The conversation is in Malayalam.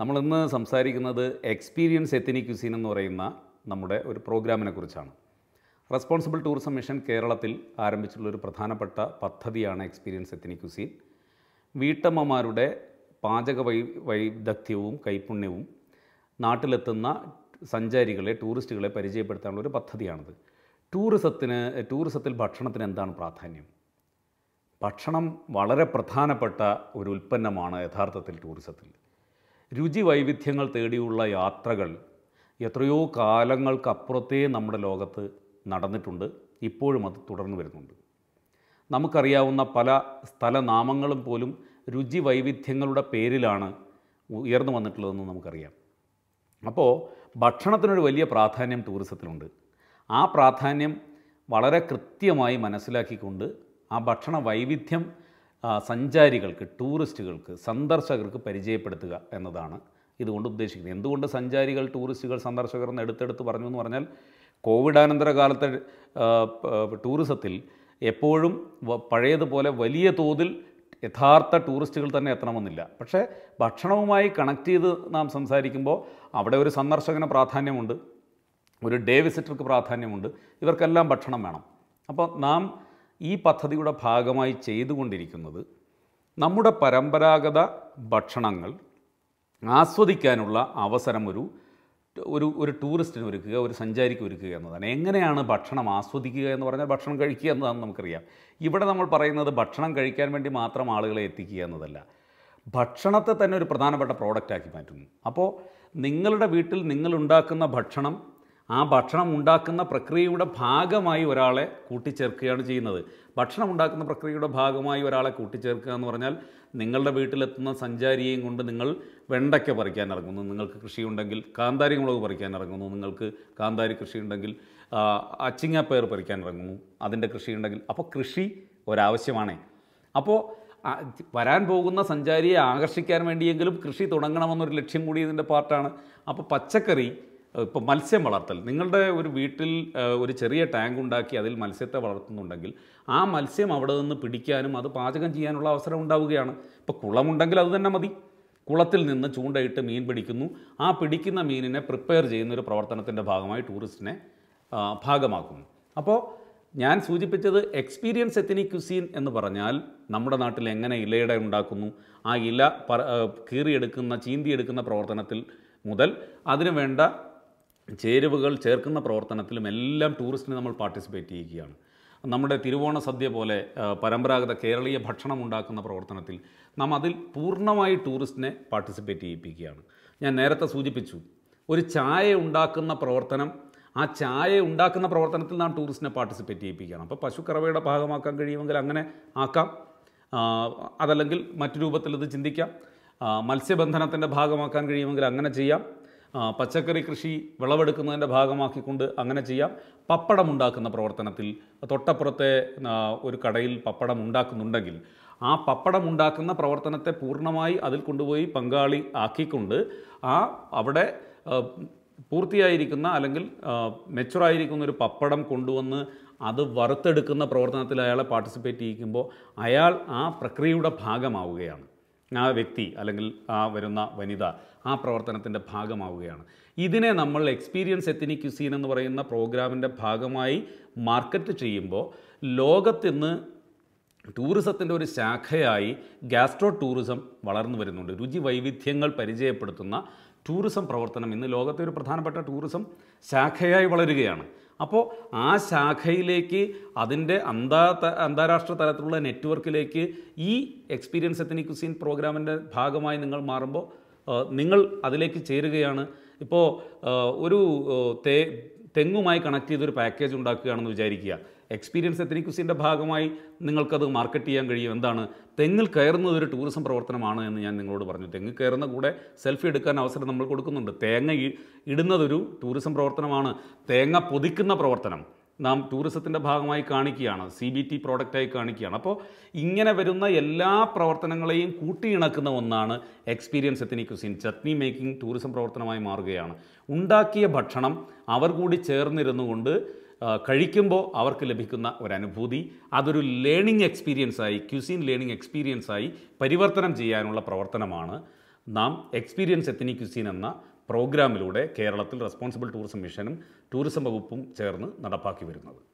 നമ്മളിന്ന് സംസാരിക്കുന്നത് എക്സ്പീരിയൻസ് എത്തിനി ക്യുസീൻ എന്ന് പറയുന്ന നമ്മുടെ ഒരു പ്രോഗ്രാമിനെ കുറിച്ചാണ് റെസ്പോൺസിബിൾ ടൂറിസം മിഷൻ കേരളത്തിൽ ആരംഭിച്ചിട്ടുള്ള ഒരു പ്രധാനപ്പെട്ട പദ്ധതിയാണ് എക്സ്പീരിയൻസ് എത്തിനി ക്യുസീൻ വീട്ടമ്മമാരുടെ പാചക വൈ വൈദഗ്ധ്യവും കൈപുണ്യവും നാട്ടിലെത്തുന്ന സഞ്ചാരികളെ ടൂറിസ്റ്റുകളെ പരിചയപ്പെടുത്താനുള്ള ഒരു പദ്ധതിയാണിത് ടൂറിസത്തിന് ടൂറിസത്തിൽ ഭക്ഷണത്തിന് എന്താണ് പ്രാധാന്യം ഭക്ഷണം വളരെ പ്രധാനപ്പെട്ട ഒരു ഉൽപ്പന്നമാണ് യഥാർത്ഥത്തിൽ ടൂറിസത്തിൽ രുചി വൈവിധ്യങ്ങൾ തേടിയുള്ള യാത്രകൾ എത്രയോ കാലങ്ങൾക്കപ്പുറത്തേ നമ്മുടെ ലോകത്ത് നടന്നിട്ടുണ്ട് ഇപ്പോഴും അത് തുടർന്നു വരുന്നുണ്ട് നമുക്കറിയാവുന്ന പല സ്ഥലനാമങ്ങളും പോലും രുചി വൈവിധ്യങ്ങളുടെ പേരിലാണ് ഉയർന്നു വന്നിട്ടുള്ളതെന്ന് നമുക്കറിയാം അപ്പോൾ ഭക്ഷണത്തിനൊരു വലിയ പ്രാധാന്യം ടൂറിസത്തിലുണ്ട് ആ പ്രാധാന്യം വളരെ കൃത്യമായി മനസ്സിലാക്കിക്കൊണ്ട് ആ ഭക്ഷണ വൈവിധ്യം സഞ്ചാരികൾക്ക് ടൂറിസ്റ്റുകൾക്ക് സന്ദർശകർക്ക് പരിചയപ്പെടുത്തുക എന്നതാണ് ഇതുകൊണ്ട് ഉദ്ദേശിക്കുന്നത് എന്തുകൊണ്ട് സഞ്ചാരികൾ ടൂറിസ്റ്റുകൾ സന്ദർശകർ എന്ന് എടുത്തെടുത്ത് പറഞ്ഞു എന്ന് പറഞ്ഞാൽ കോവിഡാനന്തര കാലത്തെ ടൂറിസത്തിൽ എപ്പോഴും പഴയതുപോലെ വലിയ തോതിൽ യഥാർത്ഥ ടൂറിസ്റ്റുകൾ തന്നെ എത്തണമെന്നില്ല പക്ഷേ ഭക്ഷണവുമായി കണക്ട് ചെയ്ത് നാം സംസാരിക്കുമ്പോൾ അവിടെ ഒരു സന്ദർശകന് പ്രാധാന്യമുണ്ട് ഒരു ഡേ വിസിറ്റർക്ക് പ്രാധാന്യമുണ്ട് ഇവർക്കെല്ലാം ഭക്ഷണം വേണം അപ്പോൾ നാം ഈ പദ്ധതിയുടെ ഭാഗമായി ചെയ്തുകൊണ്ടിരിക്കുന്നത് നമ്മുടെ പരമ്പരാഗത ഭക്ഷണങ്ങൾ ആസ്വദിക്കാനുള്ള അവസരം ഒരു ഒരു ഒരു ടൂറിസ്റ്റിന് ഒരുക്കുക ഒരു സഞ്ചാരിക്ക് ഒരുക്കുക എന്നതാണ് എങ്ങനെയാണ് ഭക്ഷണം ആസ്വദിക്കുക എന്ന് പറഞ്ഞാൽ ഭക്ഷണം കഴിക്കുക എന്നതാണെന്ന് നമുക്കറിയാം ഇവിടെ നമ്മൾ പറയുന്നത് ഭക്ഷണം കഴിക്കാൻ വേണ്ടി മാത്രം ആളുകളെ എത്തിക്കുക എന്നതല്ല ഭക്ഷണത്തെ തന്നെ ഒരു പ്രധാനപ്പെട്ട പ്രോഡക്റ്റാക്കി മാറ്റുന്നു അപ്പോൾ നിങ്ങളുടെ വീട്ടിൽ നിങ്ങളുണ്ടാക്കുന്ന ഭക്ഷണം ആ ഭക്ഷണം ഉണ്ടാക്കുന്ന പ്രക്രിയയുടെ ഭാഗമായി ഒരാളെ കൂട്ടിച്ചേർക്കുകയാണ് ചെയ്യുന്നത് ഭക്ഷണം ഉണ്ടാക്കുന്ന പ്രക്രിയയുടെ ഭാഗമായി ഒരാളെ കൂട്ടിച്ചേർക്കുക എന്ന് പറഞ്ഞാൽ നിങ്ങളുടെ വീട്ടിലെത്തുന്ന സഞ്ചാരിയെയും കൊണ്ട് നിങ്ങൾ വെണ്ടയ്ക്ക പറിക്കാൻ ഇറങ്ങുന്നു നിങ്ങൾക്ക് കൃഷിയുണ്ടെങ്കിൽ കാന്താരി മുളക് പറിക്കാൻ ഇറങ്ങുന്നു നിങ്ങൾക്ക് കാന്താരി കൃഷിയുണ്ടെങ്കിൽ അച്ചിങ്ങപ്പയർ പറിക്കാൻ ഇറങ്ങുന്നു അതിൻ്റെ കൃഷിയുണ്ടെങ്കിൽ അപ്പോൾ കൃഷി ഒരാവശ്യമാണേ അപ്പോൾ വരാൻ പോകുന്ന സഞ്ചാരിയെ ആകർഷിക്കാൻ വേണ്ടിയെങ്കിലും കൃഷി തുടങ്ങണമെന്നൊരു ലക്ഷ്യം കൂടി ഇതിൻ്റെ പാർട്ടാണ് അപ്പോൾ പച്ചക്കറി ഇപ്പോൾ മത്സ്യം വളർത്തൽ നിങ്ങളുടെ ഒരു വീട്ടിൽ ഒരു ചെറിയ ടാങ്ക് ഉണ്ടാക്കി അതിൽ മത്സ്യത്തെ വളർത്തുന്നുണ്ടെങ്കിൽ ആ മത്സ്യം അവിടെ നിന്ന് പിടിക്കാനും അത് പാചകം ചെയ്യാനുള്ള അവസരം ഉണ്ടാവുകയാണ് ഇപ്പോൾ കുളമുണ്ടെങ്കിൽ അത് തന്നെ മതി കുളത്തിൽ നിന്ന് ചൂണ്ടയിട്ട് മീൻ പിടിക്കുന്നു ആ പിടിക്കുന്ന മീനിനെ പ്രിപ്പയർ ചെയ്യുന്ന ഒരു പ്രവർത്തനത്തിൻ്റെ ഭാഗമായി ടൂറിസ്റ്റിനെ ഭാഗമാക്കുന്നു അപ്പോൾ ഞാൻ സൂചിപ്പിച്ചത് എക്സ്പീരിയൻസ് എത്തിനി ക്യുസീൻ എന്ന് പറഞ്ഞാൽ നമ്മുടെ നാട്ടിൽ എങ്ങനെ ഇലയുടെ ഉണ്ടാക്കുന്നു ആ ഇല പ കീറിയെടുക്കുന്ന ചീന്തിയെടുക്കുന്ന പ്രവർത്തനത്തിൽ മുതൽ അതിനു വേണ്ട ചേരുവകൾ ചേർക്കുന്ന പ്രവർത്തനത്തിലും എല്ലാം ടൂറിസ്റ്റിന് നമ്മൾ പാർട്ടിസിപ്പേറ്റ് ചെയ്യുകയാണ് നമ്മുടെ തിരുവോണ സദ്യ പോലെ പരമ്പരാഗത കേരളീയ ഭക്ഷണം ഉണ്ടാക്കുന്ന പ്രവർത്തനത്തിൽ നാം അതിൽ പൂർണ്ണമായി ടൂറിസ്റ്റിനെ പാർട്ടിസിപ്പേറ്റ് ചെയ്യിപ്പിക്കുകയാണ് ഞാൻ നേരത്തെ സൂചിപ്പിച്ചു ഒരു ചായ ഉണ്ടാക്കുന്ന പ്രവർത്തനം ആ ചായ ഉണ്ടാക്കുന്ന പ്രവർത്തനത്തിൽ നാം ടൂറിസ്റ്റിനെ പാർട്ടിസിപ്പേറ്റ് ചെയ്യിപ്പിക്കുകയാണ് അപ്പോൾ പശുക്കറവയുടെ ഭാഗമാക്കാൻ കഴിയുമെങ്കിൽ അങ്ങനെ ആക്കാം അതല്ലെങ്കിൽ മറ്റു രൂപത്തിൽ ഇത് ചിന്തിക്കാം മത്സ്യബന്ധനത്തിൻ്റെ ഭാഗമാക്കാൻ കഴിയുമെങ്കിൽ അങ്ങനെ ചെയ്യാം പച്ചക്കറി കൃഷി വിളവെടുക്കുന്നതിൻ്റെ ഭാഗമാക്കിക്കൊണ്ട് അങ്ങനെ ചെയ്യാം പപ്പടം ഉണ്ടാക്കുന്ന പ്രവർത്തനത്തിൽ തൊട്ടപ്പുറത്തെ ഒരു കടയിൽ പപ്പടം ഉണ്ടാക്കുന്നുണ്ടെങ്കിൽ ആ പപ്പടം ഉണ്ടാക്കുന്ന പ്രവർത്തനത്തെ പൂർണ്ണമായി അതിൽ കൊണ്ടുപോയി പങ്കാളി ആക്കിക്കൊണ്ട് ആ അവിടെ പൂർത്തിയായിരിക്കുന്ന അല്ലെങ്കിൽ മെച്ചുറായിരിക്കുന്ന ഒരു പപ്പടം കൊണ്ടുവന്ന് അത് വറുത്തെടുക്കുന്ന പ്രവർത്തനത്തിൽ അയാളെ പാർട്ടിസിപ്പേറ്റ് ചെയ്യിക്കുമ്പോൾ അയാൾ ആ പ്രക്രിയയുടെ ഭാഗമാവുകയാണ് ആ വ്യക്തി അല്ലെങ്കിൽ ആ വരുന്ന വനിത ആ പ്രവർത്തനത്തിൻ്റെ ഭാഗമാവുകയാണ് ഇതിനെ നമ്മൾ എക്സ്പീരിയൻസ് എത്തിനിക് ക്യുസീൻ എന്ന് പറയുന്ന പ്രോഗ്രാമിൻ്റെ ഭാഗമായി മാർക്കറ്റ് ചെയ്യുമ്പോൾ ലോകത്തിന്ന് ടൂറിസത്തിൻ്റെ ഒരു ശാഖയായി ഗാസ്ട്രോ ടൂറിസം വളർന്നു വരുന്നുണ്ട് രുചി വൈവിധ്യങ്ങൾ പരിചയപ്പെടുത്തുന്ന ടൂറിസം പ്രവർത്തനം ഇന്ന് ലോകത്തെ ഒരു പ്രധാനപ്പെട്ട ടൂറിസം ശാഖയായി വളരുകയാണ് അപ്പോൾ ആ ശാഖയിലേക്ക് അതിൻ്റെ അന്താ അന്താരാഷ്ട്ര തലത്തിലുള്ള നെറ്റ്വർക്കിലേക്ക് ഈ എക്സ്പീരിയൻസ് എത്തനിക് കുസീൻ പ്രോഗ്രാമിൻ്റെ ഭാഗമായി നിങ്ങൾ മാറുമ്പോൾ നിങ്ങൾ അതിലേക്ക് ചേരുകയാണ് ഇപ്പോൾ ഒരു തെങ്ങുമായി കണക്ട് ചെയ്തൊരു പാക്കേജ് ഉണ്ടാക്കുകയാണെന്ന് വിചാരിക്കുക എക്സ്പീരിയൻസ് എത്തനിക്കുസിൻ്റെ ഭാഗമായി നിങ്ങൾക്കത് മാർക്കറ്റ് ചെയ്യാൻ കഴിയും എന്താണ് തെങ്ങിൽ കയറുന്നത് ഒരു ടൂറിസം പ്രവർത്തനമാണ് എന്ന് ഞാൻ നിങ്ങളോട് പറഞ്ഞു തെങ്ങ് കയറുന്ന കൂടെ സെൽഫി എടുക്കാൻ അവസരം നമ്മൾ കൊടുക്കുന്നുണ്ട് തേങ്ങ ഇടുന്നതൊരു ടൂറിസം പ്രവർത്തനമാണ് തേങ്ങ പൊതിക്കുന്ന പ്രവർത്തനം നാം ടൂറിസത്തിൻ്റെ ഭാഗമായി കാണിക്കുകയാണ് സി ബി ടി പ്രോഡക്റ്റായി കാണിക്കുകയാണ് അപ്പോൾ ഇങ്ങനെ വരുന്ന എല്ലാ പ്രവർത്തനങ്ങളെയും കൂട്ടിയിണക്കുന്ന ഒന്നാണ് experience ethnic cuisine chutney making tourism പ്രവർത്തനമായി മാറുകയാണ് ഉണ്ടാക്കിയ ഭക്ഷണം അവർ കൂടി ചേർന്നിരുന്നുകൊണ്ട് കഴിക്കുമ്പോൾ അവർക്ക് ലഭിക്കുന്ന ഒരനുഭൂതി അതൊരു ലേണിംഗ് എക്സ്പീരിയൻസായി ക്യുസീൻ ലേണിംഗ് എക്സ്പീരിയൻസായി പരിവർത്തനം ചെയ്യാനുള്ള പ്രവർത്തനമാണ് നാം എക്സ്പീരിയൻസ് എത്തിനി ക്യുസീൻ എന്ന പ്രോഗ്രാമിലൂടെ കേരളത്തിൽ റെസ്പോൺസിബിൾ ടൂറിസം മിഷനും ടൂറിസം വകുപ്പും ചേർന്ന് നടപ്പാക്കി വരുന്നത്